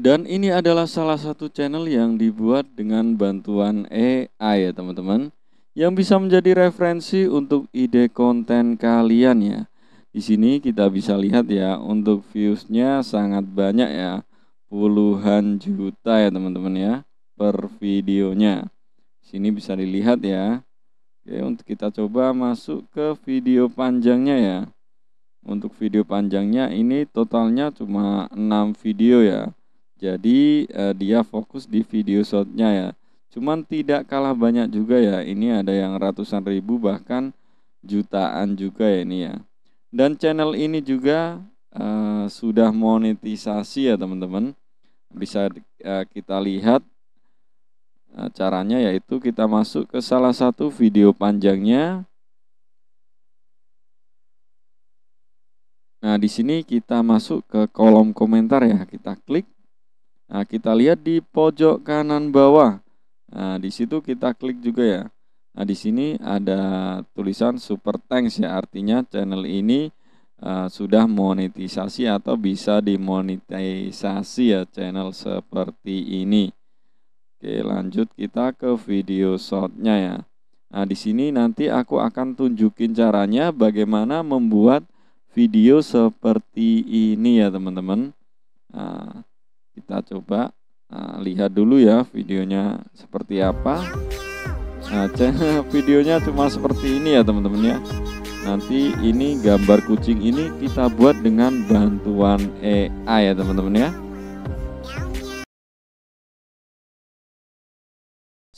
Dan ini adalah salah satu channel yang dibuat dengan bantuan AI ya teman-teman yang bisa menjadi referensi untuk ide konten kalian ya. Di sini kita bisa lihat ya untuk viewsnya sangat banyak ya puluhan juta ya teman-teman ya per videonya. sini bisa dilihat ya. Oke, untuk kita coba masuk ke video panjangnya ya. Untuk video panjangnya ini totalnya cuma 6 video ya jadi uh, dia fokus di video shotnya ya cuman tidak kalah banyak juga ya ini ada yang ratusan ribu bahkan jutaan juga ya ini ya dan channel ini juga uh, sudah monetisasi ya teman-teman bisa uh, kita lihat uh, caranya yaitu kita masuk ke salah satu video panjangnya Nah, di sini kita masuk ke kolom komentar ya. Kita klik Nah, kita lihat di pojok kanan bawah. Nah, di situ kita klik juga ya. Nah, di sini ada tulisan Super Thanks ya, artinya channel ini uh, sudah monetisasi atau bisa dimonetisasi ya channel seperti ini. Oke, lanjut kita ke video shortnya ya. Nah, di sini nanti aku akan tunjukin caranya bagaimana membuat video seperti ini ya, teman-teman. Nah, kita coba uh, lihat dulu ya videonya seperti apa. Nah, videonya cuma seperti ini ya teman-teman ya. Nanti ini gambar kucing ini kita buat dengan bantuan AI ya teman-teman ya.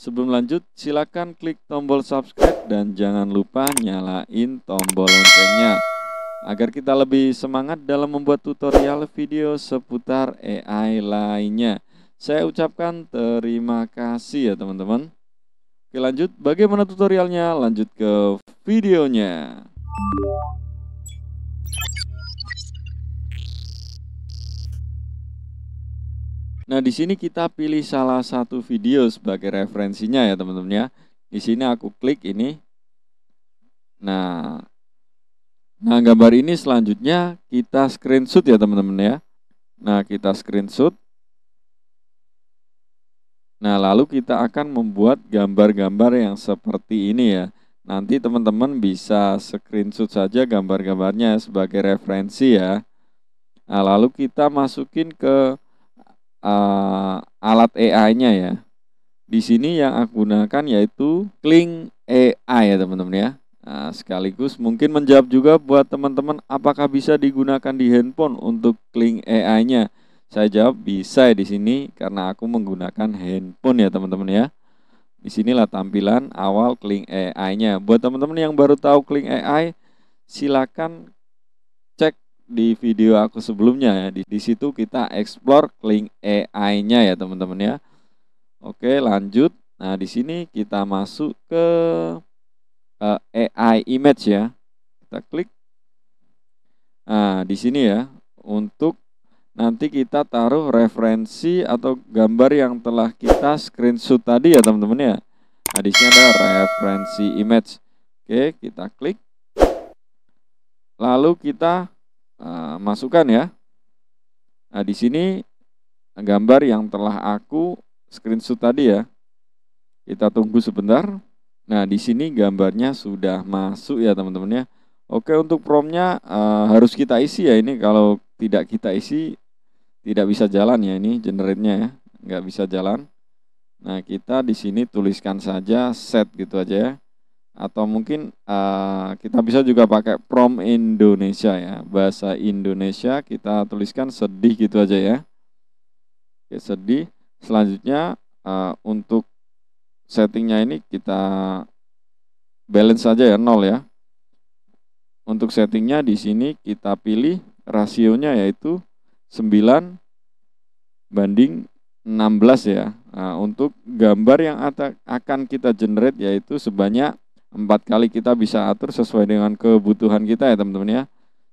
Sebelum lanjut, silakan klik tombol subscribe dan jangan lupa nyalain tombol loncengnya agar kita lebih semangat dalam membuat tutorial video seputar AI lainnya. Saya ucapkan terima kasih ya teman-teman. Oke lanjut, bagaimana tutorialnya? Lanjut ke videonya. Nah, di sini kita pilih salah satu video sebagai referensinya ya teman-teman ya. Di sini aku klik ini. Nah, Nah, gambar ini selanjutnya kita screenshot ya teman-teman ya. Nah, kita screenshot. Nah, lalu kita akan membuat gambar-gambar yang seperti ini ya. Nanti teman-teman bisa screenshot saja gambar-gambarnya sebagai referensi ya. Nah, lalu kita masukin ke uh, alat AI-nya ya. Di sini yang aku gunakan yaitu Kling AI ya teman-teman ya. Nah, sekaligus mungkin menjawab juga buat teman-teman apakah bisa digunakan di handphone untuk link AI-nya. Saya jawab bisa ya di sini karena aku menggunakan handphone ya teman-teman ya. Di sinilah tampilan awal link AI-nya. Buat teman-teman yang baru tahu link AI, silakan cek di video aku sebelumnya ya. Di, di situ kita explore link AI-nya ya teman-teman ya. Oke, lanjut. Nah, di sini kita masuk ke uh, eh, AI image ya. Kita klik. Nah, di sini ya untuk nanti kita taruh referensi atau gambar yang telah kita screenshot tadi ya teman-teman ya. Nah, di sini ada referensi image. Oke, kita klik. Lalu kita uh, masukkan ya. Nah, di sini gambar yang telah aku screenshot tadi ya. Kita tunggu sebentar. Nah, di sini gambarnya sudah masuk ya teman-teman ya. Oke, untuk promnya uh, harus kita isi ya ini kalau tidak kita isi tidak bisa jalan ya ini generate-nya ya. nggak bisa jalan. Nah, kita di sini tuliskan saja set gitu aja ya. Atau mungkin uh, kita bisa juga pakai prom Indonesia ya. Bahasa Indonesia kita tuliskan sedih gitu aja ya. Oke, sedih. Selanjutnya uh, untuk settingnya ini kita balance saja ya nol ya untuk settingnya di sini kita pilih rasionya yaitu 9 banding 16 ya nah, untuk gambar yang akan kita generate yaitu sebanyak empat kali kita bisa atur sesuai dengan kebutuhan kita ya teman-teman ya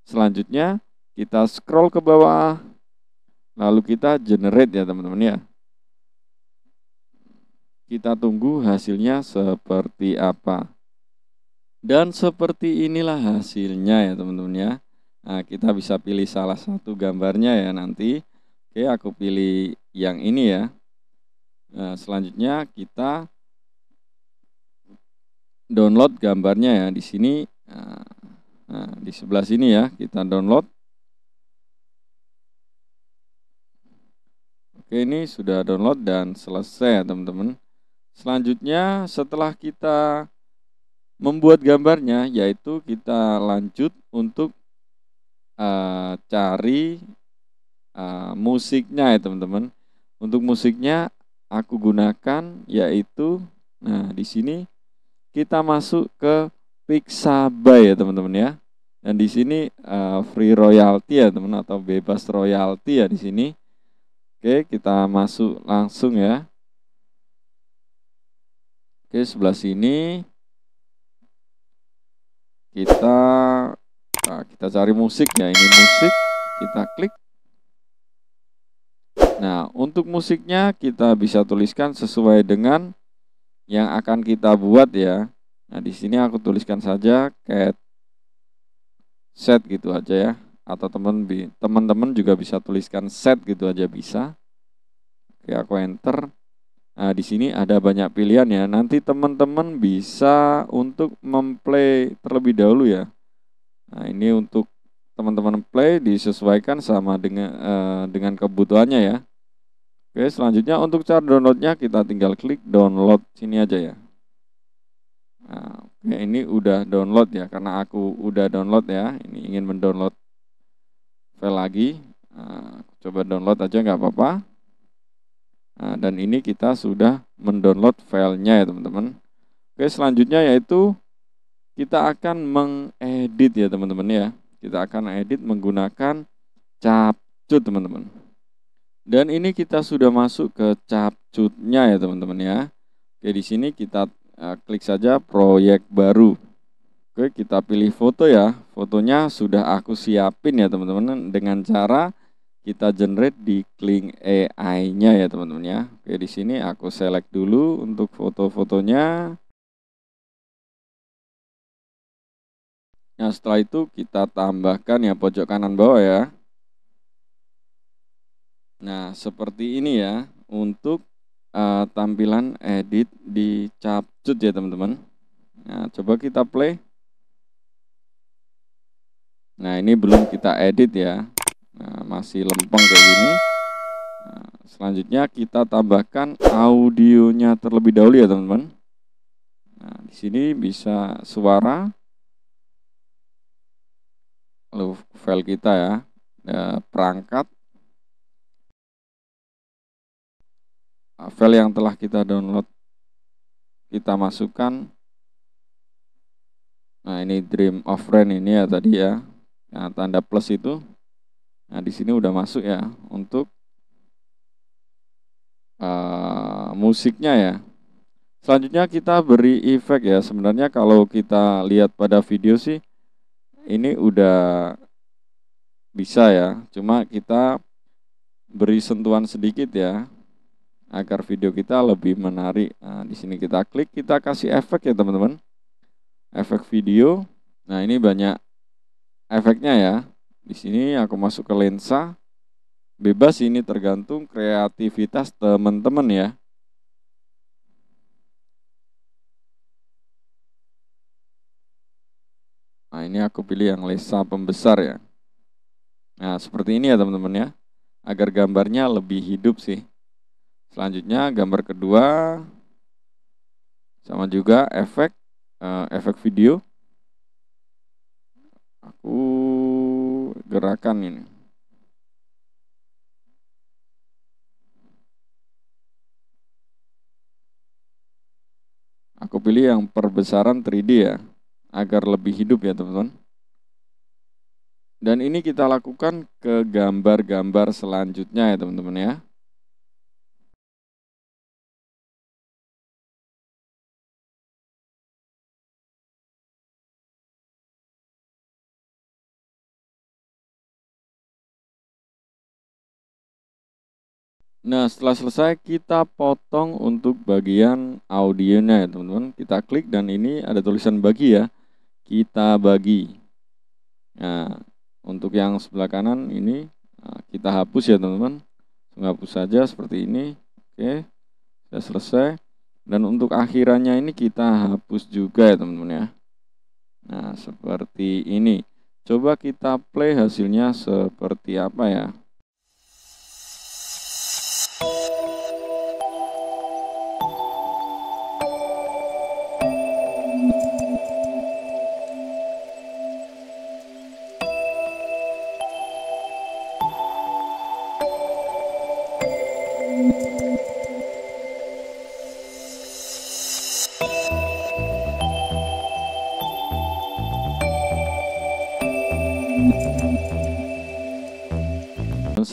selanjutnya kita scroll ke bawah lalu kita generate ya teman-teman ya kita tunggu hasilnya seperti apa. Dan seperti inilah hasilnya ya teman-teman ya. Nah, kita bisa pilih salah satu gambarnya ya nanti. Oke, aku pilih yang ini ya. Nah, selanjutnya kita download gambarnya ya di sini. Nah, nah di sebelah sini ya kita download. Oke, ini sudah download dan selesai ya teman-teman. Selanjutnya setelah kita membuat gambarnya yaitu kita lanjut untuk uh, cari uh, musiknya ya teman-teman. Untuk musiknya aku gunakan yaitu nah di sini kita masuk ke Pixabay ya teman-teman ya. Dan di sini uh, free royalty ya teman atau bebas royalty ya di sini. Oke, kita masuk langsung ya. Oke, sebelah sini kita nah, kita cari musik ya. Ini musik, kita klik. Nah, untuk musiknya kita bisa tuliskan sesuai dengan yang akan kita buat ya. Nah, di sini aku tuliskan saja cat set gitu aja ya. Atau teman teman juga bisa tuliskan set gitu aja bisa. Oke, aku enter. Nah, di sini ada banyak pilihan ya. Nanti teman-teman bisa untuk memplay terlebih dahulu ya. Nah, ini untuk teman-teman play disesuaikan sama dengan uh, dengan kebutuhannya ya. Oke, selanjutnya untuk cara downloadnya kita tinggal klik download sini aja ya. Nah, oke, ini udah download ya karena aku udah download ya. Ini ingin mendownload file lagi. Nah, coba download aja nggak apa-apa. Nah, dan ini kita sudah mendownload filenya ya teman-teman. Oke selanjutnya yaitu kita akan mengedit ya teman-teman ya. Kita akan edit menggunakan capcut teman-teman. Dan ini kita sudah masuk ke capcutnya ya teman-teman ya. Oke di sini kita e, klik saja proyek baru. Oke kita pilih foto ya. Fotonya sudah aku siapin ya teman-teman dengan cara kita generate di Kling AI-nya ya teman-teman ya. Oke, di sini aku select dulu untuk foto-fotonya. Nah, setelah itu kita tambahkan ya pojok kanan bawah ya. Nah, seperti ini ya untuk uh, tampilan edit di Capcut ya teman-teman. Nah, coba kita play. Nah, ini belum kita edit ya nah, masih lempeng kayak gini nah, selanjutnya kita tambahkan audionya terlebih dahulu ya teman-teman nah di sini bisa suara lalu file kita ya eh, perangkat file yang telah kita download kita masukkan nah ini dream of Rain ini ya tadi ya nah tanda plus itu Nah, di sini udah masuk ya untuk uh, musiknya ya. Selanjutnya kita beri efek ya. Sebenarnya kalau kita lihat pada video sih ini udah bisa ya. Cuma kita beri sentuhan sedikit ya agar video kita lebih menarik. Nah, di sini kita klik, kita kasih efek ya, teman-teman. Efek video. Nah, ini banyak efeknya ya. Di sini aku masuk ke lensa. Bebas ini tergantung kreativitas teman-teman ya. Nah, ini aku pilih yang lensa pembesar ya. Nah, seperti ini ya teman-teman ya. Agar gambarnya lebih hidup sih. Selanjutnya gambar kedua sama juga efek eh, efek video. Aku gerakan ini. Aku pilih yang perbesaran 3D ya, agar lebih hidup ya teman-teman. Dan ini kita lakukan ke gambar-gambar selanjutnya ya teman-teman ya. Nah setelah selesai kita potong untuk bagian audionya ya teman-teman Kita klik dan ini ada tulisan bagi ya Kita bagi Nah untuk yang sebelah kanan ini nah, kita hapus ya teman-teman Hapus saja seperti ini Oke sudah selesai Dan untuk akhirannya ini kita hapus juga ya teman-teman ya Nah seperti ini Coba kita play hasilnya seperti apa ya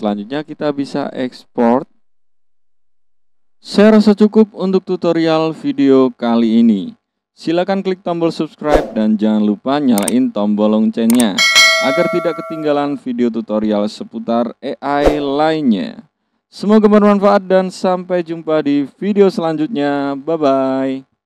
Selanjutnya kita bisa ekspor. Saya rasa cukup untuk tutorial video kali ini. Silakan klik tombol subscribe dan jangan lupa nyalain tombol loncengnya agar tidak ketinggalan video tutorial seputar AI lainnya. Semoga bermanfaat dan sampai jumpa di video selanjutnya. Bye-bye.